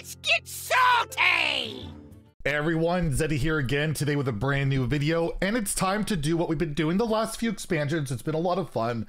Let's get salty! everyone, Zeddy here again today with a brand new video, and it's time to do what we've been doing the last few expansions. It's been a lot of fun.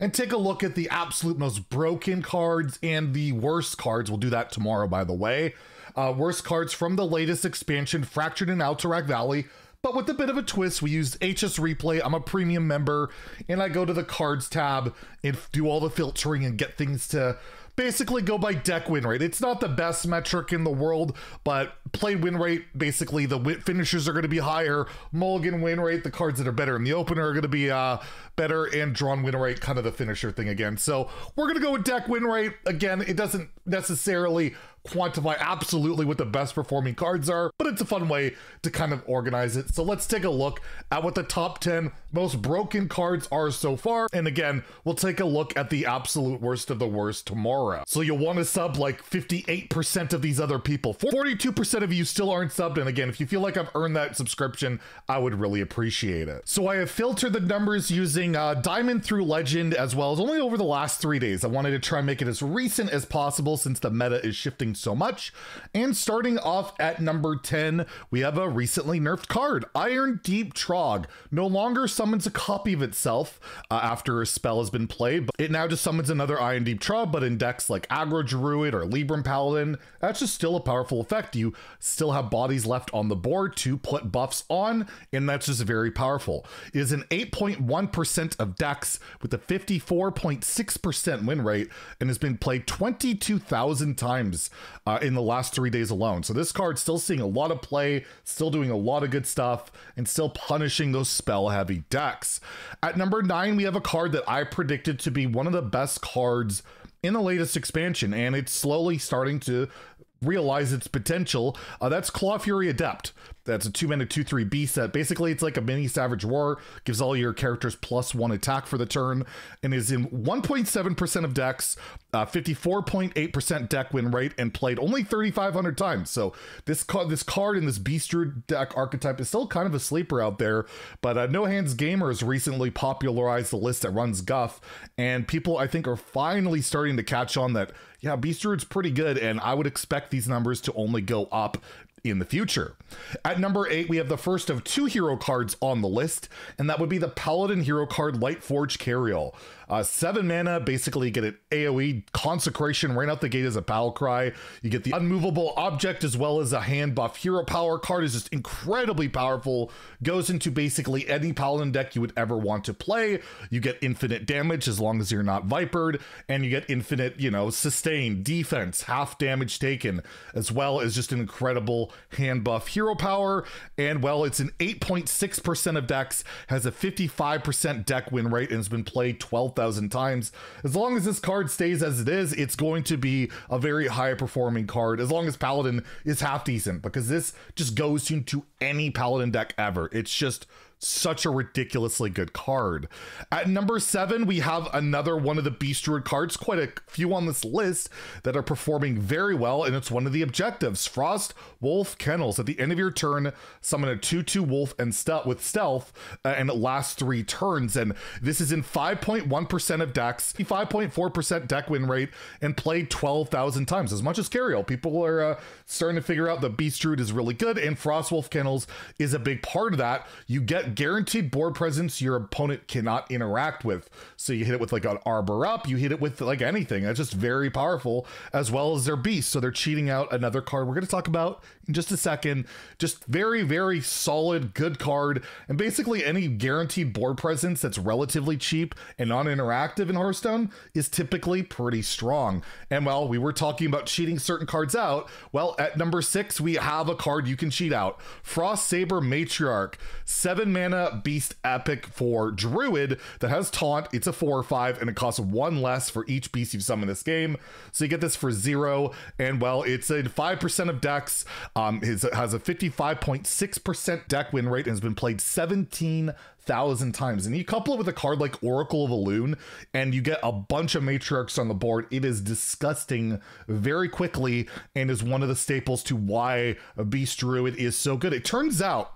And take a look at the absolute most broken cards and the worst cards. We'll do that tomorrow, by the way. Uh, worst cards from the latest expansion, Fractured in Alterac Valley. But with a bit of a twist, we use HS Replay. I'm a premium member, and I go to the cards tab and do all the filtering and get things to basically go by deck win rate. It's not the best metric in the world, but play win rate, basically the finishers are going to be higher. Mulligan win rate, the cards that are better in the opener are going to be uh, better, and drawn win rate, kind of the finisher thing again. So we're going to go with deck win rate. Again, it doesn't necessarily quantify absolutely what the best performing cards are, but it's a fun way to kind of organize it. So let's take a look at what the top 10 most broken cards are so far. And again, we'll take a look at the absolute worst of the worst tomorrow. So you'll want to sub like 58% of these other people. 42% of you still aren't subbed. And again, if you feel like I've earned that subscription, I would really appreciate it. So I have filtered the numbers using uh, Diamond through Legend as well as only over the last three days. I wanted to try and make it as recent as possible since the meta is shifting so much. And starting off at number 10, we have a recently nerfed card, Iron Deep Trog. No longer summons a copy of itself uh, after a spell has been played, but it now just summons another Iron Deep Trog, but in decks like Agro Druid or Libram Paladin, that's just still a powerful effect. You still have bodies left on the board to put buffs on, and that's just very powerful. It is an 8.1% of decks with a 54.6% win rate and has been played 22,000 times uh, in the last three days alone. So this card's still seeing a lot of play, still doing a lot of good stuff, and still punishing those spell heavy decks. At number nine, we have a card that I predicted to be one of the best cards in the latest expansion, and it's slowly starting to realize its potential. Uh, that's Claw Fury Adept. That's a two mana, two, three B set. Basically, it's like a mini Savage War, gives all your characters plus one attack for the turn, and is in 1.7% of decks, 54.8% uh, deck win rate, and played only 3,500 times. So this, ca- this card in this Beastru deck archetype is still kind of a sleeper out there, but uh, No Hands Gamers recently popularized the list that runs Guff, and people, I think, are finally starting to catch on that yeah, Beastrud's pretty good, and I would expect these numbers to only go up in the future. At number 8, we have the first of two hero cards on the list, and that would be the Paladin hero card Lightforge Carrial. Uh, 7 mana, basically get an AoE consecration right out the gate as a battle cry. You get the unmovable object as well as a hand buff hero power card is just incredibly powerful. Goes into basically any Paladin deck you would ever want to play. You get infinite damage as long as you're not Vipered, and you get infinite, you know, sustain, defense, half damage taken, as well as just an incredible hand buff hero power. And well, it's an 8.6% of decks, has a 55% deck win rate, and has been played 12,000 times. As long as this card stays as it is, it's going to be a very high performing card, as long as Paladin is half decent, because this just goes into any paladin deck ever. It's just such a ridiculously good card. At number seven, we have another one of the Beast Druid cards, quite a few on this list that are performing very well, and it's one of the objectives. Frost Wolf Kennels. At the end of your turn, summon a 2 2 wolf and with stealth, uh, and it lasts three turns. And this is in 5.1% of decks, 5.4% deck win rate, and played 12,000 times, as much as Carriel. People are uh, starting to figure out the Beast Druid is really good, and Frost Wolf Kennels is a big part of that. You get guaranteed board presence your opponent cannot interact with. So you hit it with like an arbor up, you hit it with like anything. That's just very powerful, as well as their beast. So they're cheating out another card we're going to talk about in just a second. Just very, very solid, good card. And basically, any guaranteed board presence that's relatively cheap and non interactive in Hearthstone is typically pretty strong. And while we were talking about cheating certain cards out, well, at number six, we have a card you can cheat out. From Cross Saber Matriarch, seven mana beast epic for Druid that has taunt. It's a four or five, and it costs one less for each beast you summon this game. So you get this for zero, and well, it's in five percent of decks. Um, it has a fifty-five point six percent deck win rate and has been played seventeen thousand times. And you couple it with a card like Oracle of a Loon, and you get a bunch of matriarchs on the board. It is disgusting very quickly and is one of the staples to why Beast Druid is so good. It turns out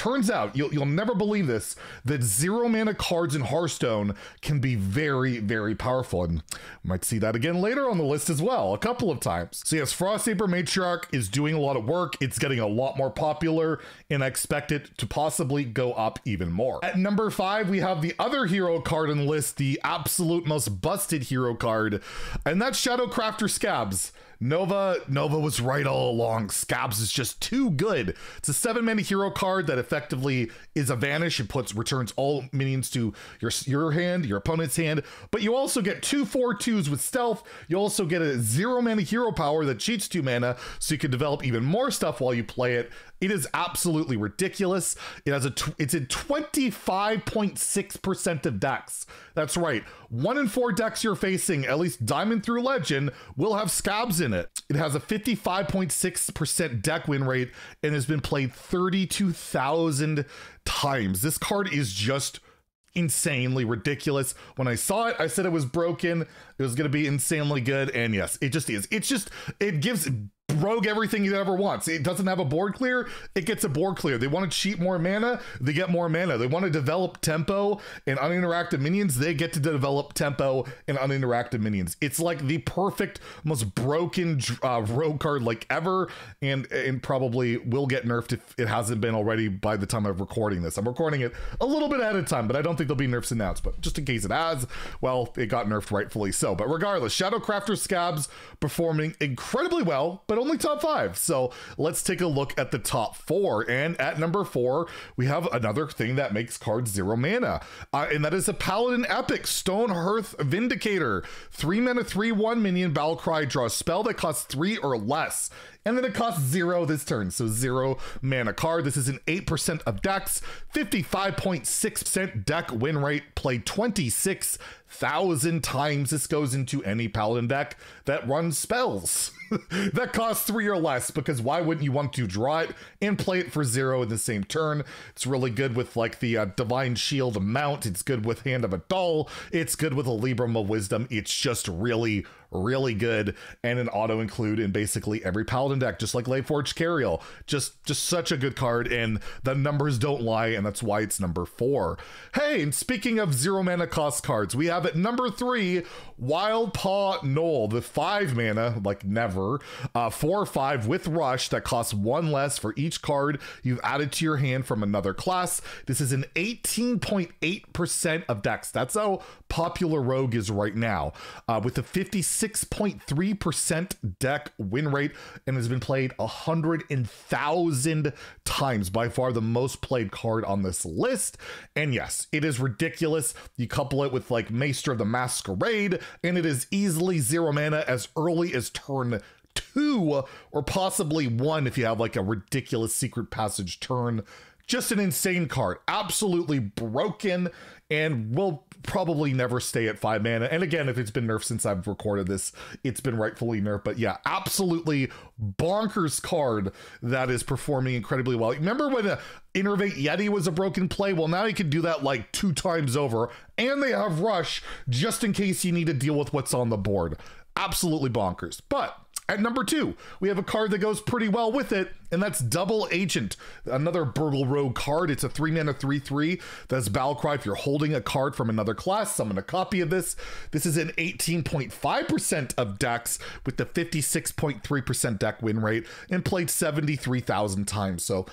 turns out you'll, you'll never believe this that zero mana cards in hearthstone can be very very powerful and might see that again later on the list as well a couple of times so yes frostsaber matriarch is doing a lot of work it's getting a lot more popular and i expect it to possibly go up even more at number five we have the other hero card in the list the absolute most busted hero card and that's shadowcrafter scabs Nova Nova was right all along. Scabs is just too good. It's a seven mana hero card that effectively is a vanish and puts returns all minions to your your hand, your opponent's hand. But you also get two four twos with stealth. You also get a zero mana hero power that cheats two mana, so you can develop even more stuff while you play it. It is absolutely ridiculous. It has a it's in 25.6% of decks. That's right. One in four decks you're facing, at least Diamond through Legend, will have Scabs in in it. It has a 55.6% deck win rate and has been played 32,000 times. This card is just insanely ridiculous. When I saw it, I said it was broken. It was going to be insanely good. And yes, it just is. It's just, it gives rogue everything it ever wants. It doesn't have a board clear, it gets a board clear. They want to cheat more mana, they get more mana. They want to develop tempo and uninteractive minions, they get to develop tempo and uninteractive minions. It's like the perfect, most broken uh, rogue card like ever, and and probably will get nerfed if it hasn't been already by the time of recording this. I'm recording it a little bit ahead of time, but I don't think there'll be nerfs announced. But just in case it has, well, it got nerfed rightfully so. But regardless, Shadowcrafter Scabs performing incredibly well, but only only top five. So let's take a look at the top four. And at number four, we have another thing that makes cards zero mana, uh, and that is a Paladin Epic Stone Hearth Vindicator. Three mana, three, one minion battle cry, draw a spell that costs three or less and then it costs zero this turn. So zero mana card. This is an 8% of decks, 55.6% deck win rate, play 26,000 times. This goes into any paladin deck that runs spells that costs three or less because why wouldn't you want to draw it and play it for zero in the same turn? It's really good with like the uh, Divine Shield mount. It's good with Hand of a Doll. It's good with a Libram of Wisdom. It's just really, really good and an auto include in basically every paladin deck, just like Layforge Carriel. Just just such a good card, and the numbers don't lie, and that's why it's number four. Hey, and speaking of zero mana cost cards, we have at number three Wild Paw Knoll, the five mana, like never, uh, four or five with Rush that costs one less for each card you've added to your hand from another class. This is an 18.8% of decks. That's how popular Rogue is right now, uh, with a 56 6.3% deck win rate and has been played 100,000 times. By far the most played card on this list. And yes, it is ridiculous. You couple it with like Maester of the Masquerade, and it is easily zero mana as early as turn two or possibly one if you have like a ridiculous secret passage turn just an insane card, absolutely broken, and will probably never stay at five mana. And again, if it's been nerfed since I've recorded this, it's been rightfully nerfed. But yeah, absolutely bonkers card that is performing incredibly well. Remember when uh, Innervate Yeti was a broken play? Well, now you can do that like two times over, and they have Rush just in case you need to deal with what's on the board. Absolutely bonkers. But at number two, we have a card that goes pretty well with it, and that's Double Agent, another Burgle Rogue card. It's a three mana, three, three. That's Battlecry. If you're holding a card from another class, summon a copy of this. This is in 18.5% of decks with the 56.3% deck win rate and played 73,000 times. So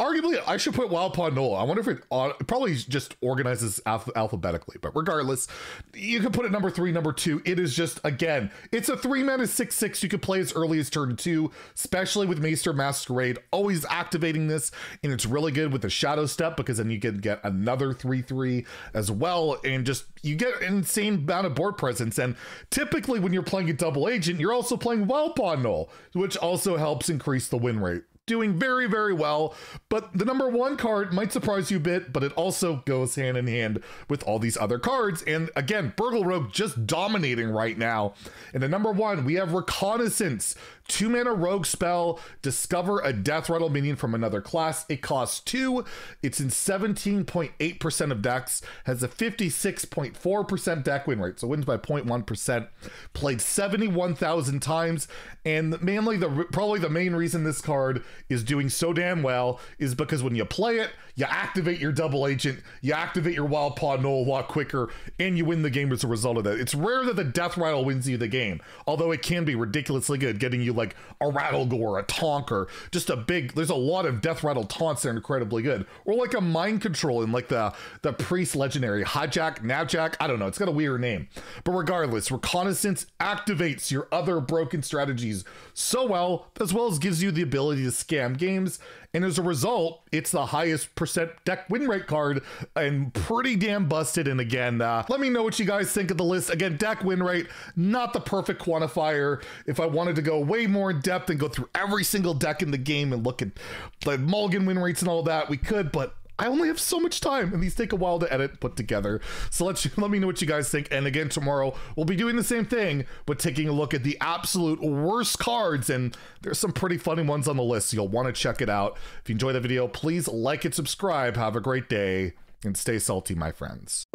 arguably, I should put Wild Nola. I wonder if it, uh, probably just organizes alph- alphabetically, but regardless, you can put it number three, number two. It is just again, it's a three mana six six. You could play as early as turn two, especially with Maester Masquerade always activating this, and it's really good with the Shadow Step because then you can get another three three as well, and just you get insane amount of board presence. And typically, when you're playing a double agent, you're also playing Wild Nola, which also helps increase the win rate doing very, very well. But the number one card might surprise you a bit, but it also goes hand in hand with all these other cards. And again, Burgle Rogue just dominating right now. And the number one, we have Reconnaissance two mana rogue spell. Discover a death rattle minion from another class. It costs two. It's in 17.8% of decks, has a 56.4% deck win rate, so wins by 0.1%. Played 71,000 times, and mainly the probably the main reason this card is doing so damn well is because when you play it, you activate your double agent, you activate your wild paw no a lot quicker, and you win the game as a result of that. It's rare that the death rattle wins you the game, although it can be ridiculously good, getting you like a gore, a Tonker, just a big. There's a lot of death rattle taunts that are incredibly good, or like a mind control in like the the priest legendary hijack, napjack. I don't know. It's got a weird name, but regardless, reconnaissance activates your other broken strategies so well, as well as gives you the ability to scam games and as a result, it's the highest percent deck win rate card and pretty damn busted. And again, uh, let me know what you guys think of the list. Again, deck win rate, not the perfect quantifier. If I wanted to go way more in depth and go through every single deck in the game and look at the mulligan win rates and all that, we could, but I only have so much time, and these take a while to edit, put together. So let you, let me know what you guys think. And again, tomorrow we'll be doing the same thing, but taking a look at the absolute worst cards. And there's some pretty funny ones on the list. So you'll want to check it out. If you enjoyed the video, please like it, subscribe. Have a great day, and stay salty, my friends.